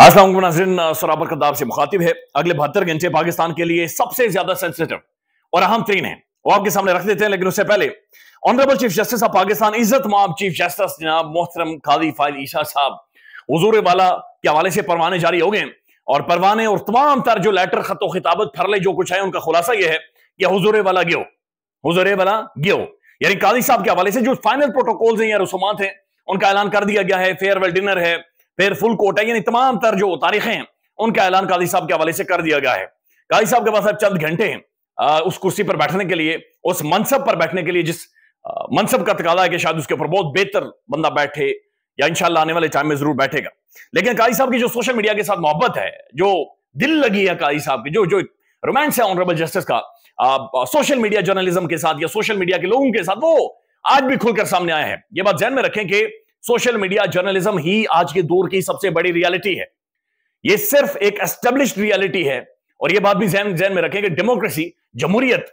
असलम नाजरन सराबर कदाब से मुखातिब है अगले बहत्तर घंटे पाकिस्तान के लिए सबसे ज्यादा सेंसिटिव और अहम तरीन है वो आपके सामने रख देते हैं लेकिन उससे पहले honourable chief justice of Pakistan इज्जत माम चीफ जस्टिस जनाब मोहतरम खादी फाइल ईशा साहब हजूर वाला के हवाले से परवाने जारी हो गए और परवाने और तमाम तर जो लेटर खतो खिताबत फरले जो कुछ है उनका खुलासा यह है कि हजूर वाला गयो हजूर वाला गयो यानी कादी साहब के हवाले से जो फाइनल प्रोटोकॉल्स हैं या रसूमात हैं उनका ऐलान कर दिया गया है फेयरवेल डिनर है फिर फुल है यानी तमाम तर जो तारीखें हैं उनका ऐलान काजी साहब के हवाले से कर दिया गया है काजी साहब के पास अब चंद घंटे हैं उस कुर्सी पर बैठने के लिए उस मनसब पर बैठने के लिए जिस मनसब का तकाला है कि शायद उसके ऊपर बहुत बेहतर बंदा बैठे या इंशाला आने वाले टाइम में जरूर बैठेगा लेकिन काजी साहब की जो सोशल मीडिया के साथ मोहब्बत है जो दिल लगी है काजी साहब की जो जो रोमांस है ऑनरेबल जस्टिस का सोशल मीडिया जर्नलिज्म के साथ या सोशल मीडिया के लोगों के साथ वो आज भी खुलकर सामने आया है ये बात जहन में रखें कि सोशल मीडिया जर्नलिज्म ही आज के दौर की सबसे बड़ी रियलिटी है ये सिर्फ एक एस्टेब्लिश रियलिटी है और ये बात भी जैन जैन में रखें कि डेमोक्रेसी जमहूरियत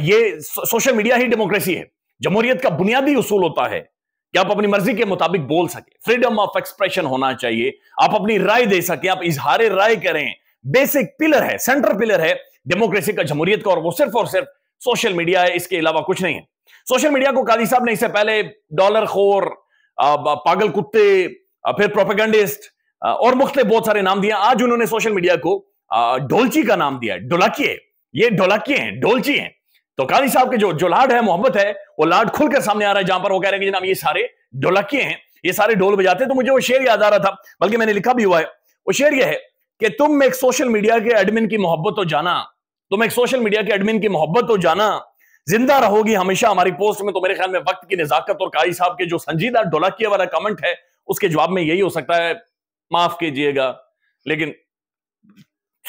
ये सोशल मीडिया ही डेमोक्रेसी है जमहूरियत का बुनियादी उसूल होता है कि आप अपनी मर्जी के मुताबिक बोल सके फ्रीडम ऑफ एक्सप्रेशन होना चाहिए आप अपनी राय दे सके आप इजहार राय करें बेसिक पिलर है सेंटर पिलर है डेमोक्रेसी का जमहूरियत का और वो सिर्फ और सिर्फ सोशल मीडिया है इसके अलावा कुछ नहीं है सोशल मीडिया को काली साहब ने इससे पहले डॉलर खोर पागल कुत्ते फिर प्रोपेगेंडिस्ट और मुख्तलिफ बहुत सारे नाम दिए आज उन्होंने सोशल मीडिया को ढोलची का नाम दिया डोलाकिए ये डोलाकिए हैं ढोलची हैं तो काली साहब के जो जो लाड है मोहब्बत है वो लाड खुलकर सामने आ रहा है जहां पर वो कह रहे हैं कि जनाब ये सारे डोलाकिए हैं ये सारे ढोल बजाते हैं तो मुझे वो शेर याद आ रहा था बल्कि मैंने लिखा भी हुआ है वो शेर यह है कि तुम एक सोशल मीडिया के एडमिन की मोहब्बत हो जाना तुम एक सोशल मीडिया के एडमिन की मोहब्बत हो जाना जिंदा रहोगी हमेशा हमारी पोस्ट में तो मेरे ख्याल में वक्त की नजाकत और कारी साहब के जो संजीदा डोलाकिया वाला कमेंट है उसके जवाब में यही हो सकता है माफ कीजिएगा लेकिन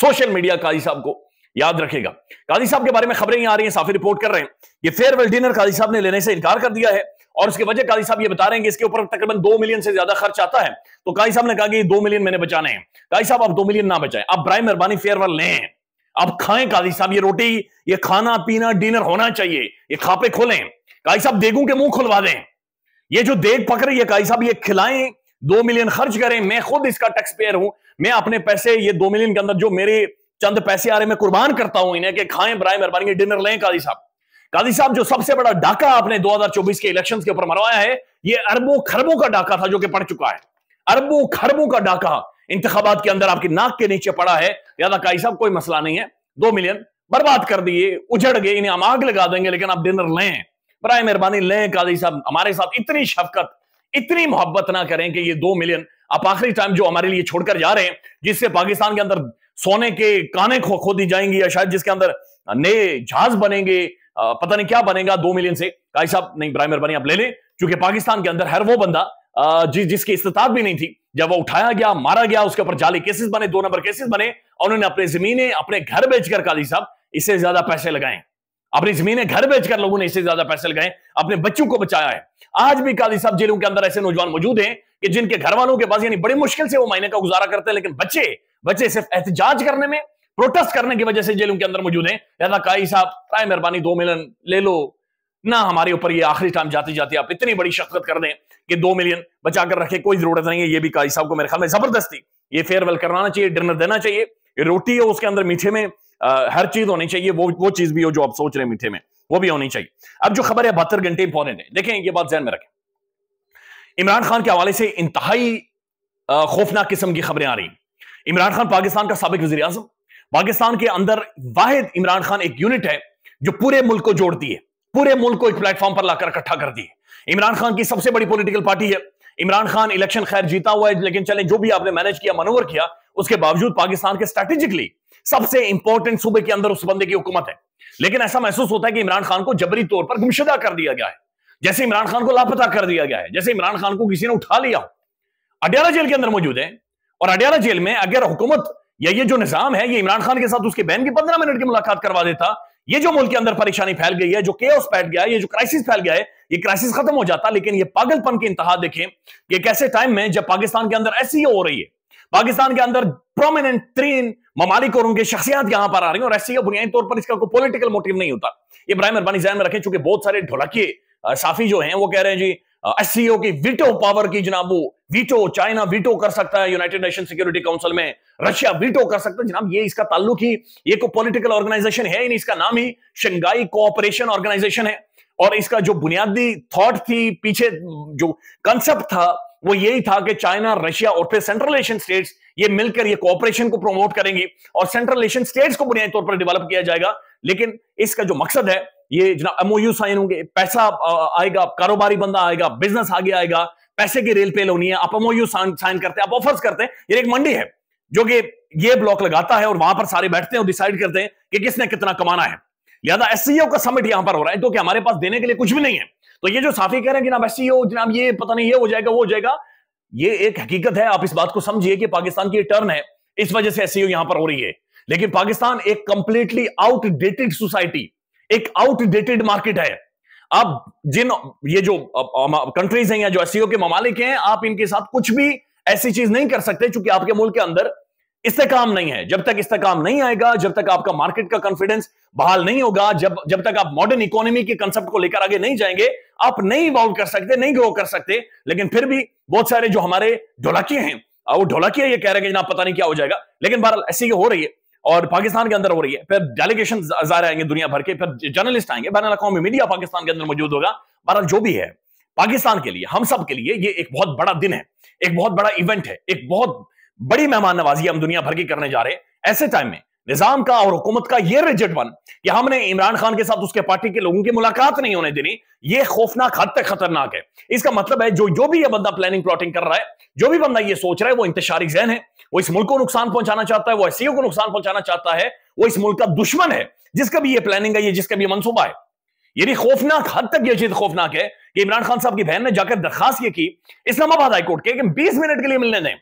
सोशल मीडिया काजी साहब को याद रखेगा काजी साहब के बारे में खबरें आ रही हैं साफी रिपोर्ट कर रहे हैं ये फेयरवेल डिनर काजी साहब ने लेने से इनकार कर दिया है और उसके वजह काजी साहब ये बता रहे हैं कि इसके ऊपर तकरीबन दो मिलियन से ज्यादा खर्च आता है तो काजी साहब ने कहा कि दो मिलियन मैंने बचाने हैं काजी साहब आप दो मिलियन ना बचाएं आप ब्राई मेहरबानी फेयरवेल लें अब खाएं काजी साहब ये रोटी ये खाना पीना डिनर होना चाहिए ये खापे खोलें काजी साहब देगू के मुंह खुलवा दें ये जो देग पक रही है काजी साहब ये खिलाएं दो मिलियन खर्च करें मैं खुद इसका टैक्स पेयर हूं मैं अपने पैसे ये दो मिलियन के अंदर जो मेरे चंद पैसे आ रहे मैं कुर्बान करता हूं इन्हें के खाएं बरए मेहरबानी डिनर लें काजी साहब काजी साहब जो सबसे बड़ा डाका आपने 2024 के इलेक्शन के ऊपर मरवाया है ये अरबों खरबों का डाका था जो कि पड़ चुका है अरबों खरबों का डाका इंतबात के अंदर आपकी नाक के नीचे पड़ा है यादा काई साहब कोई मसला नहीं है दो मिलियन बर्बाद कर दिए उजड़ गए इन्हें हम आग लगा देंगे लेकिन आप डिनर लें बरा मेहरबानी लें काजी साहब हमारे साथ इतनी शफकत इतनी मोहब्बत ना करें कि ये दो मिलियन आप आखिरी टाइम जो हमारे लिए छोड़कर जा रहे हैं जिससे पाकिस्तान के अंदर सोने के काने खो खो दी जाएंगी या शायद जिसके अंदर नए जहाज बनेंगे पता नहीं क्या बनेगा दो मिलियन से काई साहब नहीं बरा मेहरबानी आप ले लें क्योंकि पाकिस्तान के अंदर हर वो बंदा जिसकी इस्तात भी नहीं थी जब वो उठाया गया मारा गया उसके ऊपर जाली केसेस बने दो नंबर केसेस बने और उन्होंने अपनी जमीने अपने घर बेचकर काली साहब इससे ज्यादा पैसे लगाए अपनी जमीने घर बेचकर लोगों ने इससे ज्यादा पैसे लगाए अपने बच्चों को बचाया है आज भी काली साहब जेलों के अंदर ऐसे नौजवान मौजूद हैं कि जिनके घर वालों के पास यानी बड़ी मुश्किल से वो महीने का गुजारा करते हैं लेकिन बच्चे बच्चे सिर्फ एहतजाज करने में प्रोटेस्ट करने की वजह से जेलों के अंदर मौजूद है लिहाजा काली साहब प्राय मेहरबानी दो मिलन ले लो ना हमारे ऊपर ये आखिरी टाइम जाते जाते आप इतनी बड़ी शक्कत कर दें कि दो मिलियन बचा कर रखे कोई जरूरत नहीं है ये भी काजी साहब को मेरे ख्याल में जबरदस्ती ये फेयरवेल करवाना चाहिए डिनर देना चाहिए रोटी है उसके अंदर मीठे में आ, हर चीज होनी चाहिए वो वो चीज भी हो जो आप सोच रहे हैं मीठे में वो भी होनी चाहिए अब जो खबर है बहत्तर घंटे फौरन है देखें ये बात जहन में रखें इमरान खान के हवाले से इंतहाई खौफनाक किस्म की खबरें आ रही इमरान खान पाकिस्तान का सबक वजी अजम पाकिस्तान के अंदर वाहिद इमरान खान एक यूनिट है जो पूरे मुल्क को जोड़ती है पूरे मुल्क को एक प्लेटफॉर्म पर लाकर इकट्ठा करती है इमरान खान की सबसे बड़ी पॉलिटिकल पार्टी है इमरान खान इलेक्शन खैर जीता हुआ है लेकिन चले जो भी आपने मैनेज किया मनोवर किया उसके बावजूद पाकिस्तान के स्ट्रेटेजिकली सबसे इंपॉर्टेंट सूबे के अंदर उस बंदे की हुकूमत है लेकिन ऐसा महसूस होता है कि इमरान खान को जबरी तौर पर गुमशुदा कर दिया गया है जैसे इमरान खान को लापता कर दिया गया है जैसे इमरान खान को किसी ने उठा लिया हो अडियाला जेल के अंदर मौजूद है और अडियाला जेल में अगर हुकूमत या ये जो निजाम है ये इमरान खान के साथ उसके बहन की पंद्रह मिनट की मुलाकात करवा देता ये जो मुल्क के अंदर परेशानी फैल गई है जो के फैल गया है ये जो क्राइसिस फैल गया है ये क्राइसिस खत्म हो जाता लेकिन ये पागलपन की इंतहा देखें कि कैसे टाइम में जब पाकिस्तान के अंदर ऐसी हो रही है पाकिस्तान के अंदर प्रोमिनेंट तीन ममालिक और उनके शख्सियात यहां पर आ रही है और ऐसी बुनियादी तौर पर इसका कोई पोलिटिकल मोटिव नहीं होता ये ब्राह्म अरबानी जहन में रखें चूंकि बहुत सारे ढोलकिए साफी जो है वो कह रहे हैं जी एस की विटो पावर की जनाब वो वीटो चाइना वीटो कर सकता है यूनाइटेड नेशन सिक्योरिटी काउंसिल में रशिया वीटो कर सकता है जनाब ये इसका ताल्लुक ही ये को पॉलिटिकल ऑर्गेनाइजेशन है नहीं इसका नाम ही शंघाई कोऑपरेशन ऑर्गेनाइजेशन है और इसका जो बुनियादी थॉट थी पीछे जो कंसेप्ट था वो यही था कि चाइना रशिया और फिर सेंट्रल एशियन स्टेट्स ये मिलकर ये कोऑपरेशन को प्रमोट करेंगी और सेंट्रल एशियन स्टेट्स को बुनियादी तौर पर डेवलप किया जाएगा लेकिन इसका जो मकसद है ये जनाब एमओयू साइन होंगे पैसा आएगा कारोबारी बंदा आएगा बिजनेस आगे आएगा पैसे की रेल पे लोनी है आप एमओयू साइन करते हैं आप ऑफर्स करते हैं ये एक मंडी है जो कि ये ब्लॉक लगाता है और वहां पर सारे बैठते हैं और डिसाइड करते हैं कि किसने कितना कमाना है लिहाजा एस e का समिट यहां पर हो रहा है क्योंकि तो हमारे पास देने के लिए कुछ भी नहीं है तो ये जो साफी कह रहे हैं जनाब एस e जनाब ये पता नहीं ये हो जाएगा वो हो जाएगा ये एक हकीकत है आप इस बात को समझिए कि पाकिस्तान की टर्न है इस वजह से एस e यहां पर हो रही है लेकिन पाकिस्तान एक कंप्लीटली आउटडेटेड सोसाइटी एक आउटडेटेड मार्केट है अब जिन ये जो कंट्रीज हैं या जो एससीओ के ममालिक हैं आप इनके साथ कुछ भी ऐसी चीज नहीं कर सकते चूंकि आपके मुल्क के अंदर इससे काम नहीं है जब तक इससे काम नहीं आएगा जब तक आपका मार्केट का कॉन्फिडेंस बहाल नहीं होगा जब जब तक आप मॉडर्न इकोनॉमी के कंसेप्ट को लेकर आगे नहीं जाएंगे आप नहीं इवॉल्व कर सकते नहीं ग्रो कर सकते लेकिन फिर भी बहुत सारे जो हमारे ढोलाकिया हैं वो ढोलाकिया ये कह रहे हैं ना पता नहीं क्या हो जाएगा लेकिन बहरहाल ऐसी हो रही है और पाकिस्तान के अंदर हो रही है फिर डेलीगेशन ज़ाहिर आएंगे दुनिया भर के फिर जर्नलिस्ट आएंगे बैन अवी मीडिया पाकिस्तान के अंदर मौजूद होगा बहरहाल जो भी है पाकिस्तान के लिए हम सब के लिए ये एक बहुत बड़ा दिन है एक बहुत बड़ा इवेंट है एक बहुत बड़ी मेहमान नवाजी हम दुनिया भर की करने जा रहे हैं ऐसे टाइम में निजाम का और हुकूमत का ये रिजिट वन कि हमने इमरान खान के साथ उसके पार्टी के लोगों की मुलाकात नहीं होने देनी ये खौफनाक हद तक खतरनाक है इसका मतलब है जो जो भी ये बंदा प्लानिंग प्लॉटिंग कर रहा है जो भी बंदा ये सोच रहा है वो इंतजारी जहन है वो इस मुल्क को नुकसान पहुंचाना चाहता है वो एस को नुकसान पहुंचाना चाहता है वो इस मुल्क का दुश्मन है जिसका भी ये प्लानिंग है ये जिसका भी मनसूबा है यदि खौफनाक हद तक यह चीज खौफनाक है कि इमरान खान साहब की बहन ने जाकर दरखास्त ये की इस्लामाबाद हाईकोर्ट के बीस मिनट के लिए मिलने दें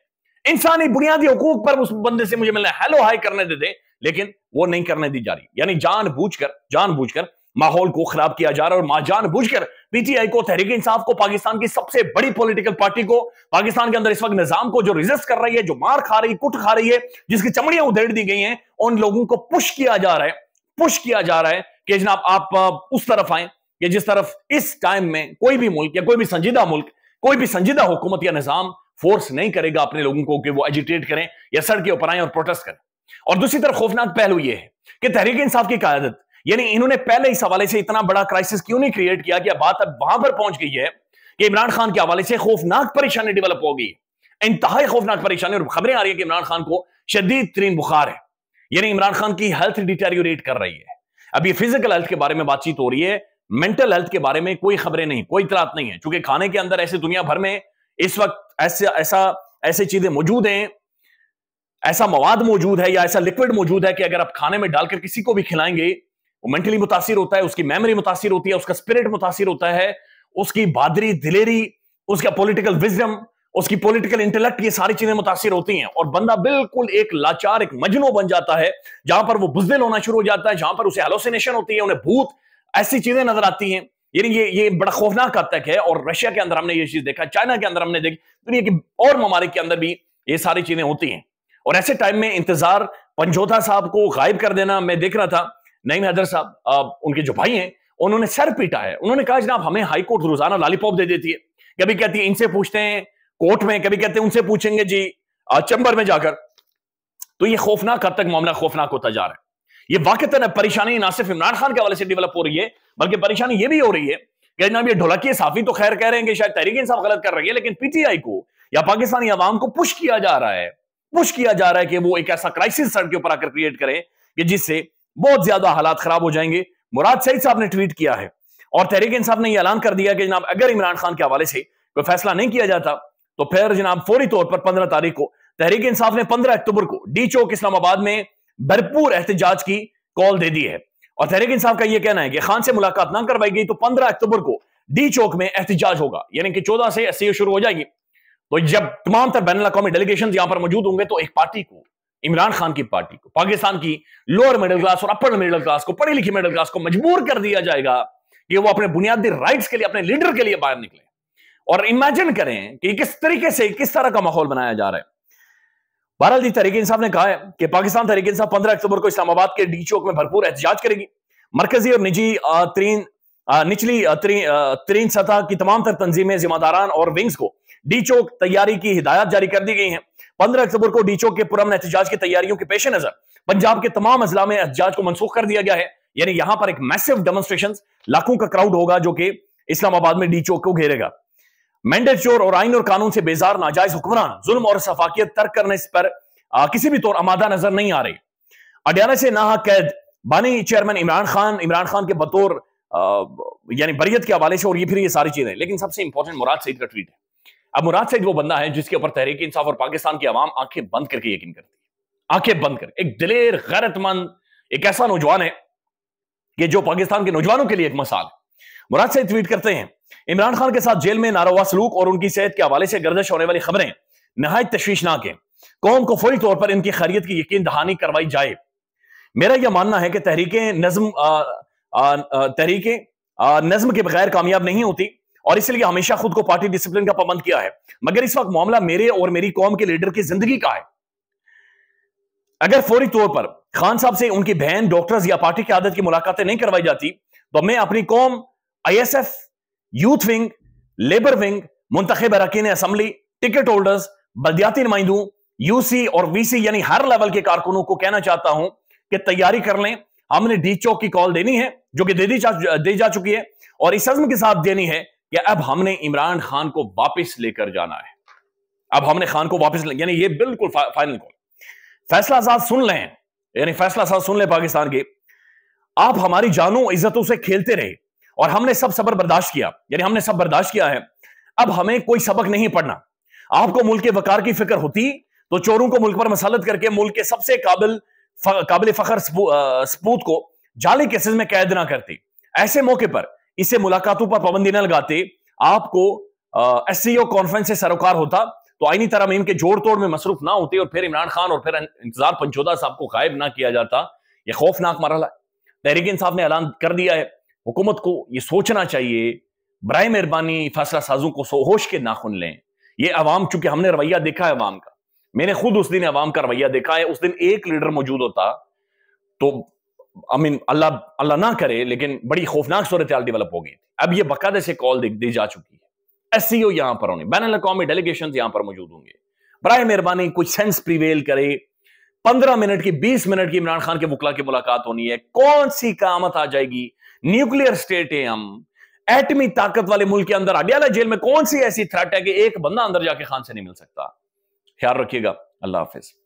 इंसानी बुनियादी हकूक पर उस बंदे से मुझे मिलना हेलो हाई करने दे दें लेकिन वो नहीं करने दी जा रही यानी जानबूझकर जानबूझकर माहौल को खराब किया जा रहा है और जानबूझकर पीटीआई को तहरीक इंसाफ को पाकिस्तान की सबसे बड़ी पॉलिटिकल पार्टी को पाकिस्तान के अंदर इस वक्त निजाम को जो रिजिस्ट कर रही है जो मार खा रही कुट खा रही है जिसकी चमड़ियां उधेड़ दी गई हैं उन लोगों को पुश किया जा रहा है पुश किया जा रहा है कि जनाब आप उस तरफ आए कि जिस तरफ इस टाइम में कोई भी मुल्क या कोई भी संजीदा मुल्क कोई भी संजीदा हुकूमत या निजाम फोर्स नहीं करेगा अपने लोगों को कि वो एजिटेट करें या सड़कें ऊपर आए और प्रोटेस्ट करें और दूसरी तरफ खौफनाक पहलू यह है कि तहरीक इंसाफ की क्यादत यानी इन्होंने पहले इस हवाले से इतना बड़ा क्राइसिस क्यों नहीं क्रिएट किया कि बात अब वहां पर पहुंच गई है कि इमरान खान के हवाले से खौफनाक परेशानी डेवलप हो गई इंतहा खौफनाक परेशानी और खबरें आ रही है कि इमरान खान को शदीद तरीन बुखार है यानी इमरान खान की हेल्थ डिटेरियोरेट कर रही है अब ये फिजिकल हेल्थ के बारे में बातचीत हो रही है मेंटल हेल्थ के बारे में कोई खबरें नहीं कोई इतरात नहीं है चूंकि खाने के अंदर ऐसे दुनिया भर में इस वक्त ऐसे ऐसा ऐसे चीजें मौजूद हैं ऐसा मवाद मौजूद है या ऐसा लिक्विड मौजूद है कि अगर आप खाने में डालकर किसी को भी खिलाएंगे वो मेंटली मुतासर होता है उसकी मेमोरी मुतासर होती है उसका स्पिरिट मुतासर होता है उसकी बहादरी दिलेरी उसका पॉलिटिकल विजडम उसकी पॉलिटिकल इंटेलेक्ट ये सारी चीजें मुतासर होती हैं और बंदा बिल्कुल एक लाचार एक मजनू बन जाता है जहां पर वो बुजदिल होना शुरू हो जाता है जहां पर उसे एलोसिनेशन होती है उन्हें भूत ऐसी चीजें नजर आती हैं यानी ये ये बड़ा खौफनाक हद तक है और रशिया के अंदर हमने ये चीज देखा चाइना के अंदर हमने देखी दुनिया की और ममालिक के अंदर भी ये सारी चीजें होती हैं और ऐसे टाइम में इंतजार पंजोधा साहब को गायब कर देना मैं देख रहा था नईम हैदर साहब उनके जो भाई हैं उन्होंने सर पीटा है उन्होंने कहा जनाब हमें हाई कोर्ट रोजाना लालीपॉप दे देती है कभी कहती है इनसे पूछते हैं कोर्ट में कभी कहते हैं उनसे पूछेंगे जी चंबर में जाकर तो ये खौफनाक हद तक मामला खौफनाक होता जा रहा है ये वाकता परेशानी ना सिर्फ इमरान खान के हवाले से डेवलप हो रही है बल्कि परेशानी ये भी हो रही है कि जनाब ये ढोलकी साफी तो खैर कह रहे हैं कि शायद तहरीक इंसाफ गलत कर रही है लेकिन पीटीआई को या पाकिस्तानी आवाम को पुश किया जा रहा है पुश किया जा रहा है कि वो एक ऐसा क्राइसिस सड़क के ऊपर आकर क्रिएट करें कि जिससे बहुत ज्यादा हालात खराब हो जाएंगे मुराद सईद साहब ने ट्वीट किया है और तहरीक इंसाफ ने यह ऐलान कर दिया कि जनाब अगर इमरान खान के हवाले से कोई फैसला नहीं किया जाता तो फिर जनाब फौरी तौर पर पंद्रह तारीख को तहरीक इंसाफ ने पंद्रह अक्टूबर को डी चौक इस्लामाबाद में भरपूर एहतजाज की कॉल दे दी है और तहरीक इंसाफ का यह कहना है कि खान से मुलाकात ना करवाई गई तो पंद्रह अक्टूबर को डी चौक में एहतजाज होगा यानी कि चौदह से अस्सी शुरू हो जाएगी तो जब तमाम तरह बैन अवी डेलीगेशन यहां पर मौजूद होंगे तो एक पार्टी को इमरान खान की पार्टी को पाकिस्तान की लोअर मिडिल क्लास और अपर मिडिल क्लास को पढ़ी लिखी मिडिल क्लास को मजबूर कर दिया जाएगा कि वो अपने बुनियादी राइट्स के लिए अपने लीडर के लिए बाहर निकले और इमेजिन करें कि किस तरीके से किस तरह का माहौल बनाया जा रहा है बहरहाल जी तरीके इंसाफ ने कहा है कि पाकिस्तान तरीके इंसाफ पंद्रह अक्टूबर को इस्लामाबाद के डी चौक में भरपूर एहतजाज करेगी मरकजी और निजी तरीन निचली तरीन सतह की तमाम तर तंजीमें जिम्मेदारान और विंग्स को डी चौक तैयारी की हिदायत जारी कर दी गई है पंद्रह अक्टूबर को डी चौक के पुरम एहतजाज की तैयारियों के पेश नजर पंजाब के तमाम अजला में एहतजाज को मनसूख कर दिया गया है यानी यहां पर एक मैसिव डेमोस्ट्रेशन लाखों का क्राउड होगा जो कि इस्लामाबाद में डी चौक को घेरेगा मैंडेट चोर और आइन और कानून से बेजार नाजायज हुक्मरान जुल्म और सफाकियत तर्क करने पर आ, किसी भी तौर आमादा नजर नहीं आ रही अडियाला से नाहा कैद बानी चेयरमैन इमरान खान इमरान खान के बतौर यानी बरीयत के हवाले से और ये फिर ये सारी चीजें लेकिन सबसे इंपॉर्टेंट मुराद सईद का ट्वीट है अब मुराद सईद वो बंदा है जिसके ऊपर तहरीक इंसाफ और पाकिस्तान की आवाम आंखें बंद करके यकीन करती है आंखें बंद कर एक दिलेर गैरतमंद एक ऐसा नौजवान है कि जो पाकिस्तान के नौजवानों के लिए एक मसाल है मुराद सईद ट्वीट करते हैं इमरान खान के साथ जेल में नारोवा सलूक और उनकी सेहत के हवाले से गर्दश होने वाली खबरें नहायत तश्वीशनाक है कौम को फौरी तौर पर इनकी खैरियत की यकीन दहानी करवाई जाए मेरा यह मानना है कि तहरीकें नज्म तहरीकें नज्म के बगैर कामयाब नहीं होती और इसलिए हमेशा खुद को पार्टी डिसिप्लिन का पाबंद किया है मगर इस वक्त मामला मेरे और मेरी कौम के लीडर की जिंदगी का है अगर फौरी तौर पर खान साहब से उनकी बहन डॉक्टर्स या पार्टी की आदत की मुलाकातें नहीं करवाई जाती तो मैं अपनी कौम ISF youth wing labour wing मुंतब अरकिन असम्बली टिकट होल्डर्स बल्दियाती नुमाइंदों यूसी और वीसी यानी हर लेवल के कारकुनों को कहना चाहता हूं कि तैयारी कर लें हमने डी चौक की कॉल देनी है जो कि दे दी जा, दे जा चुकी है और इस अजम के साथ देनी है कि अब हमने इमरान खान को वापस लेकर जाना है अब हमने खान को वापस यानी ये बिल्कुल फा, फाइनल कॉल फैसला साहब सुन लें यानी फैसला साहब सुन लें पाकिस्तान के आप हमारी जानों इज्जतों से खेलते रहे और हमने सब सबर बर्दाश्त किया यानी हमने सब बर्दाश्त किया है अब हमें कोई सबक नहीं पढ़ना आपको मुल्क के वकार की फिक्र होती तो चोरों को मुल्क पर मसालत करके मुल्क के सबसे काबिल काबिल फखर सपूत को जाली केसेस में कैद ना करती ऐसे मौके पर इसे मुलाकातों पर पाबंदी न लगाते आपको एस कॉन्फ्रेंस e से सरोकार होता तो आईनी तरामीम के जोड़ तोड़ में मसरूफ ना होते और फिर इमरान खान और फिर इंतजार पंचोदा साहब को गायब ना किया जाता यह खौफनाक मरहला है तहरीक इंसाफ ने ऐलान कर दिया है हुकूमत को ये सोचना चाहिए बर मेहरबानी फैसला साजों को सोहोश के नाखुन लें ये अवाम चूंकि हमने रवैया देखा है अवाम का मैंने खुद उस दिन अवाम का रवैया देखा है उस दिन एक लीडर मौजूद होता तो आई मीन अल्लाह अल्लाह ना करे लेकिन बड़ी खौफनाक सूरत डेवलप हो गई अब ये बकायदे से कॉल दी जा चुकी है एस सी ओ यहाँ पर होने बैन अवी डेलीगेशन यहाँ पर मौजूद होंगे बर मेहरबानी कुछ सेंस प्रिवेल करे पंद्रह मिनट की बीस मिनट की इमरान खान के बुकला की मुलाकात होनी है कौन सी कामत आ जाएगी न्यूक्लियर स्टेट है हम एटमी ताकत वाले मुल्क के अंदर अडियाला जेल में कौन सी ऐसी थ्रेट है कि एक बंदा अंदर जाके खान से नहीं मिल सकता ख्याल रखिएगा अल्लाह हाफिज़